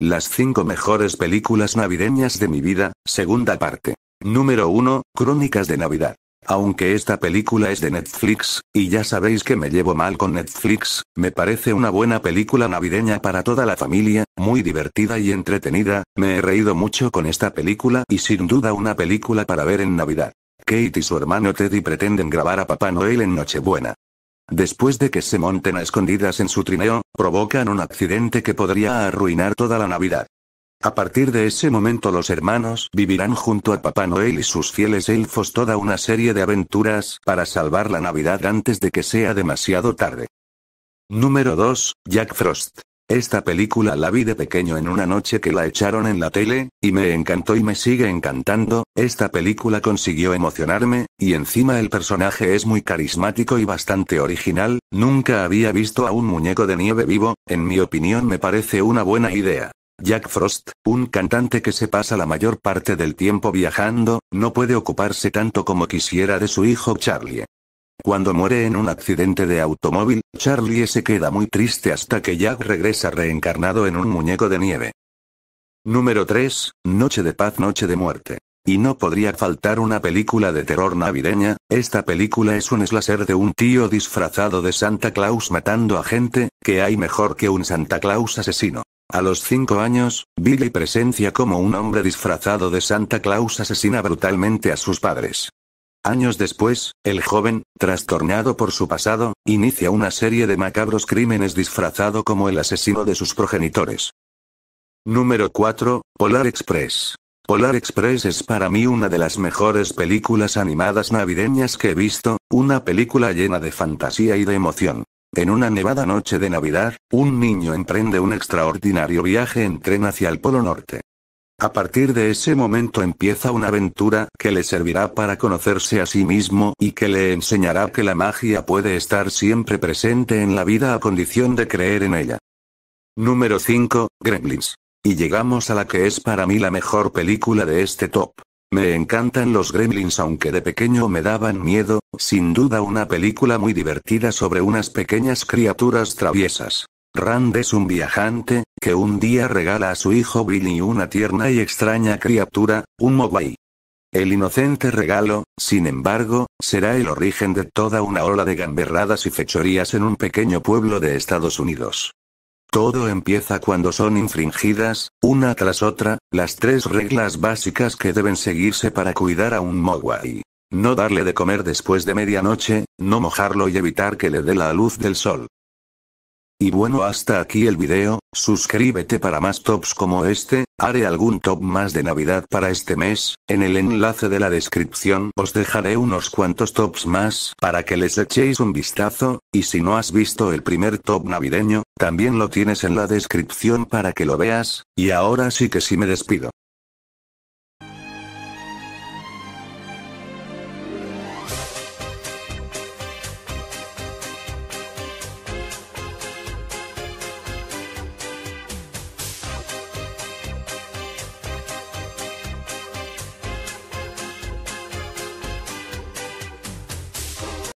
Las 5 mejores películas navideñas de mi vida, segunda parte. Número 1, Crónicas de Navidad. Aunque esta película es de Netflix, y ya sabéis que me llevo mal con Netflix, me parece una buena película navideña para toda la familia, muy divertida y entretenida, me he reído mucho con esta película y sin duda una película para ver en Navidad. Kate y su hermano Teddy pretenden grabar a Papá Noel en Nochebuena. Después de que se monten a escondidas en su trineo, provocan un accidente que podría arruinar toda la Navidad. A partir de ese momento los hermanos vivirán junto a Papá Noel y sus fieles elfos toda una serie de aventuras para salvar la Navidad antes de que sea demasiado tarde. Número 2. Jack Frost. Esta película la vi de pequeño en una noche que la echaron en la tele, y me encantó y me sigue encantando, esta película consiguió emocionarme, y encima el personaje es muy carismático y bastante original, nunca había visto a un muñeco de nieve vivo, en mi opinión me parece una buena idea. Jack Frost, un cantante que se pasa la mayor parte del tiempo viajando, no puede ocuparse tanto como quisiera de su hijo Charlie. Cuando muere en un accidente de automóvil, Charlie se queda muy triste hasta que Jack regresa reencarnado en un muñeco de nieve. Número 3, Noche de Paz, Noche de Muerte. Y no podría faltar una película de terror navideña, esta película es un slasher de un tío disfrazado de Santa Claus matando a gente, que hay mejor que un Santa Claus asesino. A los 5 años, Billy presencia como un hombre disfrazado de Santa Claus asesina brutalmente a sus padres. Años después, el joven, trastornado por su pasado, inicia una serie de macabros crímenes disfrazado como el asesino de sus progenitores. Número 4, Polar Express. Polar Express es para mí una de las mejores películas animadas navideñas que he visto, una película llena de fantasía y de emoción. En una nevada noche de Navidad, un niño emprende un extraordinario viaje en tren hacia el Polo Norte. A partir de ese momento empieza una aventura que le servirá para conocerse a sí mismo y que le enseñará que la magia puede estar siempre presente en la vida a condición de creer en ella. Número 5, Gremlins. Y llegamos a la que es para mí la mejor película de este top. Me encantan los gremlins aunque de pequeño me daban miedo, sin duda una película muy divertida sobre unas pequeñas criaturas traviesas. Rand es un viajante, que un día regala a su hijo Billy una tierna y extraña criatura, un Mogwai. El inocente regalo, sin embargo, será el origen de toda una ola de gamberradas y fechorías en un pequeño pueblo de Estados Unidos. Todo empieza cuando son infringidas, una tras otra, las tres reglas básicas que deben seguirse para cuidar a un Mogwai. No darle de comer después de medianoche, no mojarlo y evitar que le dé la luz del sol. Y bueno hasta aquí el video, suscríbete para más tops como este, haré algún top más de navidad para este mes, en el enlace de la descripción os dejaré unos cuantos tops más para que les echéis un vistazo, y si no has visto el primer top navideño, también lo tienes en la descripción para que lo veas, y ahora sí que sí me despido.